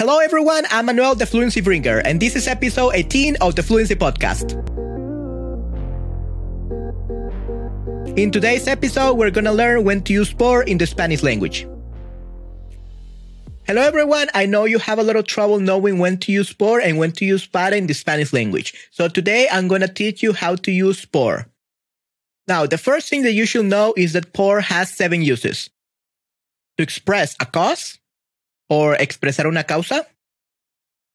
Hello everyone, I'm Manuel the Fluency Bringer, and this is episode 18 of the Fluency Podcast. In today's episode, we're gonna learn when to use por in the Spanish language. Hello everyone, I know you have a lot of trouble knowing when to use por and when to use para in the Spanish language. So today I'm gonna teach you how to use por. Now, the first thing that you should know is that por has seven uses. To express a cause, or expresar una causa,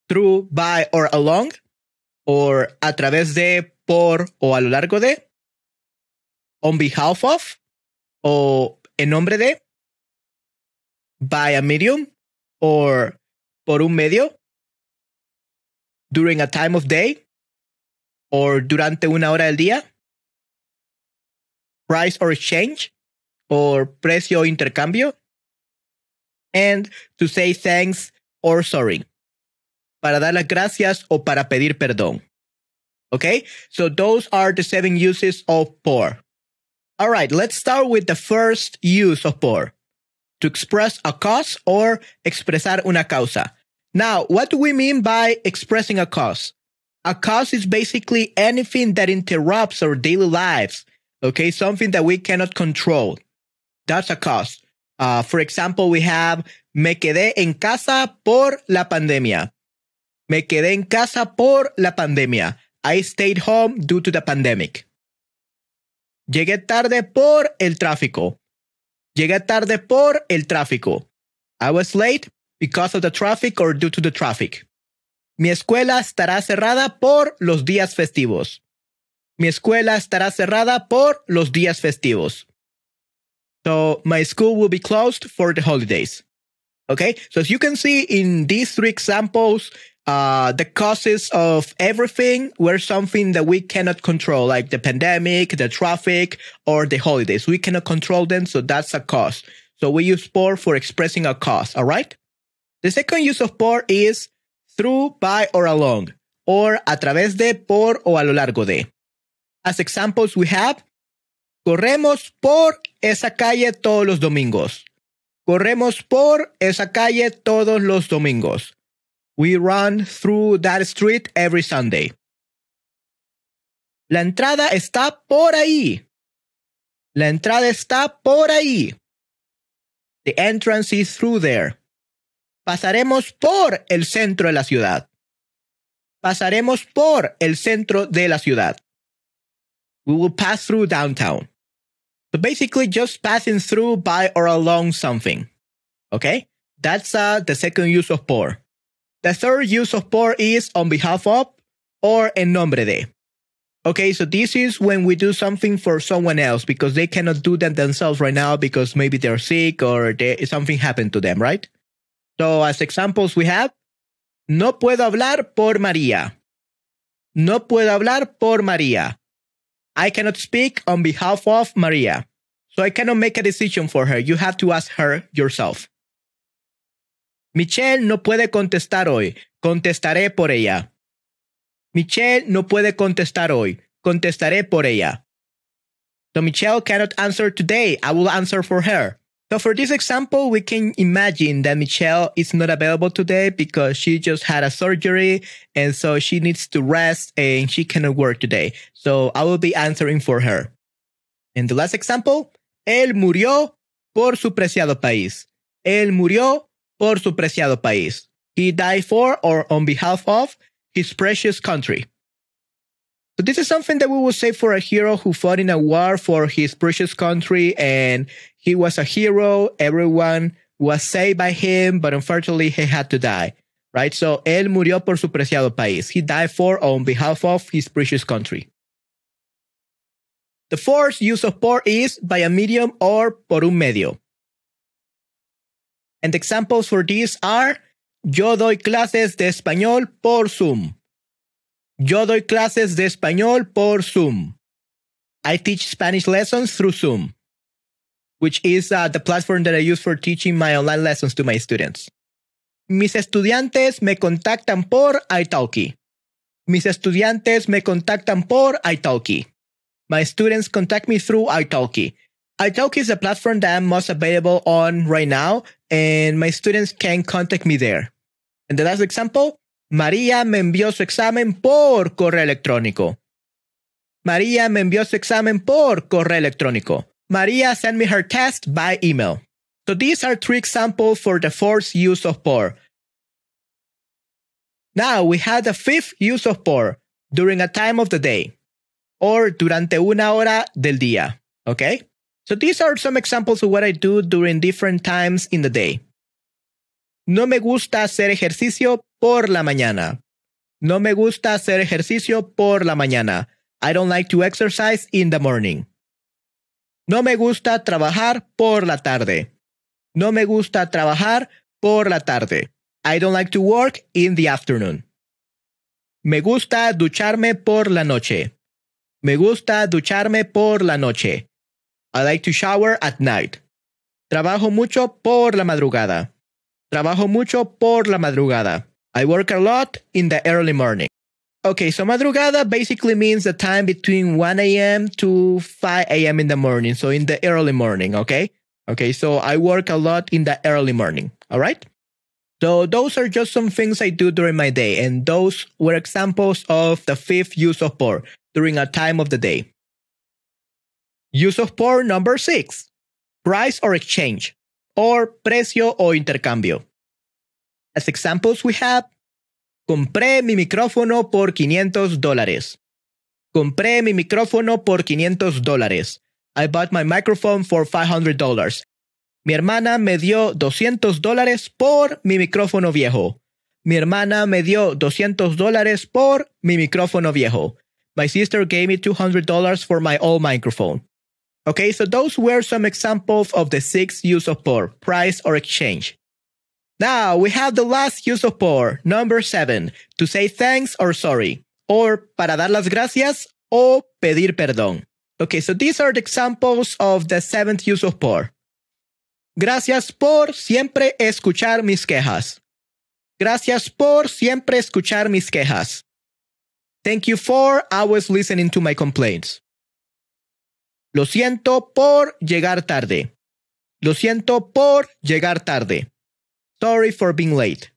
through, by or along, or a través de, por o a lo largo de, on behalf of, o en nombre de, by a medium, or por un medio, during a time of day, or durante una hora del día, price or exchange, or precio o intercambio, and to say thanks or sorry. Para dar las gracias o para pedir perdón. Okay, so those are the seven uses of por. All right, let's start with the first use of por to express a cause or expresar una causa. Now, what do we mean by expressing a cause? A cause is basically anything that interrupts our daily lives. Okay, something that we cannot control. That's a cause. Ah, for example, we have me quedé en casa por la pandemia. Me quedé en casa por la pandemia. I stayed home due to the pandemic. Llegué tarde por el tráfico. Llegué tarde por el tráfico. I was late because of the traffic or due to the traffic. Mi escuela estará cerrada por los días festivos. Mi escuela estará cerrada por los días festivos. So my school will be closed for the holidays. Okay. So as you can see in these three examples, uh, the causes of everything were something that we cannot control, like the pandemic, the traffic, or the holidays. We cannot control them. So that's a cause. So we use por for expressing a cause. All right. The second use of por is through, by, or along, or a través de, por, o a lo largo de. As examples, we have corremos por esa calle todos los domingos. Corremos por esa calle todos los domingos. We run through that street every Sunday. La entrada está por ahí. La entrada está por ahí. The entrance is through there. Pasaremos por el centro de la ciudad. Pasaremos por el centro de la ciudad. We will pass through downtown. So basically just passing through by or along something. Okay? That's uh, the second use of por. The third use of por is on behalf of or en nombre de. Okay, so this is when we do something for someone else because they cannot do that themselves right now because maybe they're sick or they, something happened to them, right? So as examples we have, no puedo hablar por María. No puedo hablar por María. I cannot speak on behalf of Maria, so I cannot make a decision for her. You have to ask her yourself. Michelle no puede contestar hoy. Contestaré por ella. Michelle no puede contestar hoy. Contestaré por ella. So Michelle cannot answer today. I will answer for her. So for this example, we can imagine that Michelle is not available today because she just had a surgery and so she needs to rest and she cannot work today. So I will be answering for her. And the last example, él murió por su preciado país. Él murió por su preciado país. He died for or on behalf of his precious country. So this is something that we will say for a hero who fought in a war for his precious country and he was a hero. Everyone was saved by him, but unfortunately he had to die. Right? So él murió por su preciado país. He died for on behalf of his precious country. The fourth use of por is by a medium or por un medio. And examples for these are Yo doy clases de español por Zoom. Yo doy clases de español por Zoom. I teach Spanish lessons through Zoom, which is uh, the platform that I use for teaching my online lessons to my students. Mis estudiantes me contactan por italki. Mis estudiantes me contactan por italki. My students contact me through italki. italki is the platform that I'm most available on right now, and my students can contact me there. And the last example, María me envió su examen por correo electrónico. María me envió su examen por correo electrónico. María sent me her test by email. So these are three examples for the fourth use of por. Now we had the fifth use of por during a time of the day or durante una hora del día. Okay? So these are some examples of what I do during different times in the day. No me gusta hacer ejercicio por la mañana. No me gusta hacer ejercicio por la mañana. I don't like to exercise in the morning. No me gusta trabajar por la tarde. No me gusta trabajar por la tarde. I don't like to work in the afternoon. Me gusta ducharme por la noche. Me gusta ducharme por la noche. I like to shower at night. Trabajo mucho por la madrugada. Trabajo mucho por la madrugada. I work a lot in the early morning. Okay, so madrugada basically means the time between 1 a.m. to 5 a.m. in the morning. So in the early morning, okay? Okay, so I work a lot in the early morning, all right? So those are just some things I do during my day, and those were examples of the fifth use of por during a time of the day. Use of por number six, price or exchange. or precio o intercambio. As examples we have, compré mi micrófono por 500 dólares. Compré mi micrófono por 500 dólares. I bought my microphone for 500 dollars. Mi hermana me dio 200 dólares por mi micrófono viejo. Mi hermana me dio 200 dólares por mi micrófono viejo. My sister gave me $200 for my old microphone. Okay, so those were some examples of the six use of por, price or exchange. Now we have the last use of por, number seven, to say thanks or sorry, or para dar las gracias o pedir perdón. Okay, so these are the examples of the seventh use of por. Gracias por siempre escuchar mis quejas. Gracias por siempre escuchar mis quejas. Thank you for always listening to my complaints. Lo siento por llegar tarde. Lo siento por llegar tarde. Sorry for being late.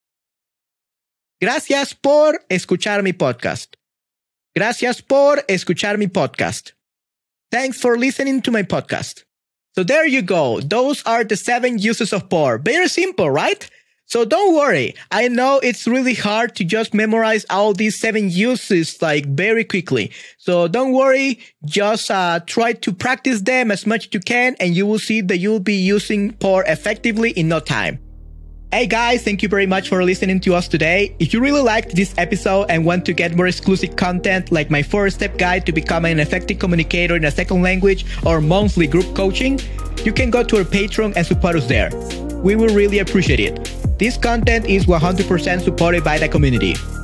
Gracias por escuchar mi podcast. Gracias por escuchar mi podcast. Thanks for listening to my podcast. So there you go. Those are the seven uses of por. Very simple, right? So don't worry. I know it's really hard to just memorize all these seven uses like very quickly. So don't worry. Just uh, try to practice them as much as you can and you will see that you'll be using POR effectively in no time. Hey guys, thank you very much for listening to us today. If you really liked this episode and want to get more exclusive content like my four step guide to becoming an effective communicator in a second language or monthly group coaching, you can go to our Patreon and support us there. We will really appreciate it. This content is 100% supported by the community.